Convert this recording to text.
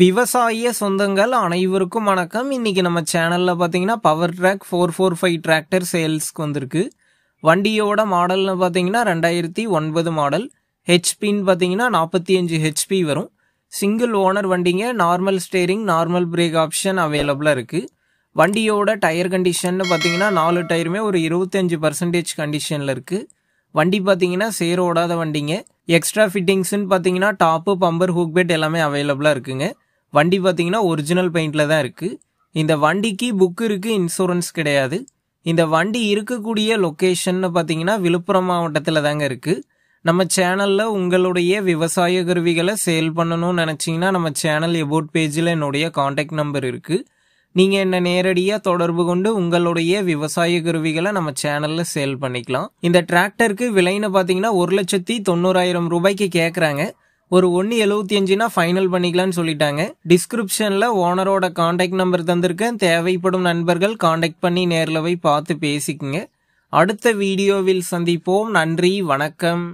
விவசாய சொந்தங்கள் அனைவருக்கும் வணக்கம் இன்னைக்கு நம்ம சேனலில் பார்த்தீங்கன்னா power track four four five tractor சேல்ஸ்க்கு வந்திருக்கு வண்டியோட மாடல்னு பார்த்தீங்கன்னா ரெண்டாயிரத்தி ஒன்பது மாடல் ஹெச்பின்னு பார்த்தீங்கன்னா நாற்பத்தி அஞ்சு ஹெச்பி வரும் சிங்கிள் ஓனர் வண்டிங்க normal steering normal brake option அவைலபிளாக இருக்குது வண்டியோட டயர் கண்டிஷன்னு பார்த்தீங்கன்னா நாலு டயருமே ஒரு இருபத்தஞ்சு பர்சன்டேஜ் கண்டிஷனில் இருக்குது வண்டி பார்த்தீங்கன்னா சேரோடாத வண்டிங்க எக்ஸ்ட்ரா ஃபிட்டிங்ஸ்னு பார்த்தீங்கன்னா டாப்பு பம்பர் ஹூக் பெட் எல்லாமே அவைலபிளாக இருக்குதுங்க வண்டி பார்த்தீங்கன்னா ஒரிஜினல் பெயிண்டில் தான் இருக்குது இந்த வண்டிக்கு புக்கு இருக்குது இன்சூரன்ஸ் கிடையாது இந்த வண்டி இருக்கக்கூடிய லொக்கேஷன்னு பார்த்தீங்கன்னா விழுப்புரம் மாவட்டத்தில் தாங்க இருக்குது நம்ம சேனலில் உங்களுடைய விவசாய கருவிகளை சேல் பண்ணணும்னு நினச்சிங்கன்னா நம்ம சேனல் எபோட் பேஜில் என்னுடைய காண்டாக்ட் நம்பர் இருக்குது நீங்கள் என்னை நேரடியாக தொடர்பு கொண்டு உங்களுடைய விவசாய கருவிகளை நம்ம சேனலில் சேல் பண்ணிக்கலாம் இந்த டிராக்டருக்கு விலைன்னு பார்த்தீங்கன்னா ஒரு லட்சத்தி தொண்ணூறாயிரம் ரூபாய்க்கு கேட்குறாங்க ஒரு ஒன்று எழுபத்தி அஞ்சுனா ஃபைனல் பண்ணிக்கலாம்னு சொல்லிட்டாங்க டிஸ்கிரிப்ஷனில் ஓனரோட காண்டாக்ட் நம்பர் தந்திருக்கேன் தேவைப்படும் நண்பர்கள் காண்டாக்ட் பண்ணி நேரில் போய் பார்த்து பேசிக்குங்க அடுத்த வீடியோவில் சந்திப்போம் நன்றி வணக்கம்